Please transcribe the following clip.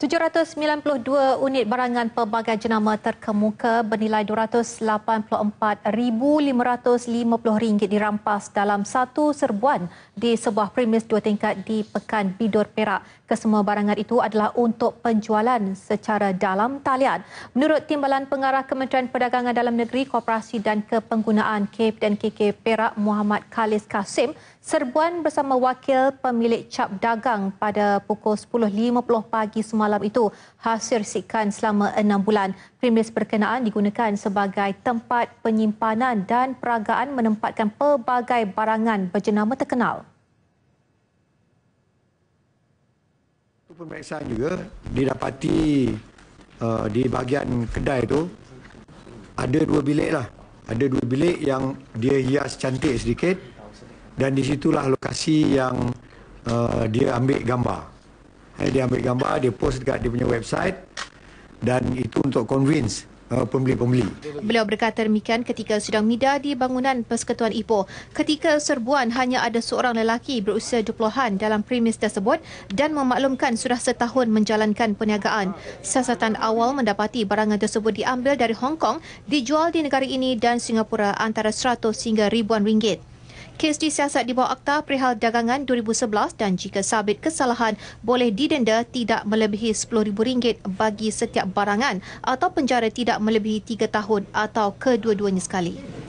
792 unit barangan pelbagai jenama terkemuka bernilai RM284,550 dirampas dalam satu serbuan di sebuah premis dua tingkat di Pekan Bidur Perak. Kesemua barangan itu adalah untuk penjualan secara dalam talian. Menurut Timbalan Pengarah Kementerian Perdagangan Dalam Negeri, Koperasi dan Kepenggunaan KIP dan KK Perak Muhammad Khalis Kasim, serbuan bersama wakil pemilik cap dagang pada pukul 10.50 pagi semalam malam itu hasil sikan selama enam bulan. Primis berkenaan digunakan sebagai tempat penyimpanan dan peragaan menempatkan pelbagai barangan berjenama terkenal. Pemeriksaan juga didapati uh, di bahagian kedai itu ada dua bilik lah. Ada dua bilik yang dia hias cantik sedikit dan di situlah lokasi yang uh, dia ambil gambar. Eh, dia ambil gambar dia post dekat dia punya website dan itu untuk convince eh, pembeli-pembeli. Beliau berkata demikian ketika sedang media di bangunan Persekutuan Ipoh. Ketika serbuan hanya ada seorang lelaki berusia 20-an dalam premis tersebut dan memaklumkan sudah setahun menjalankan perniagaan. Siasatan awal mendapati barangan tersebut diambil dari Hong Kong, dijual di negara ini dan Singapura antara 100 hingga ribuan ringgit kes disiasat di bawah Akta Perihal Dagangan 2011 dan jika sabit kesalahan boleh didenda tidak melebihi RM10,000 bagi setiap barangan atau penjara tidak melebihi 3 tahun atau kedua-duanya sekali.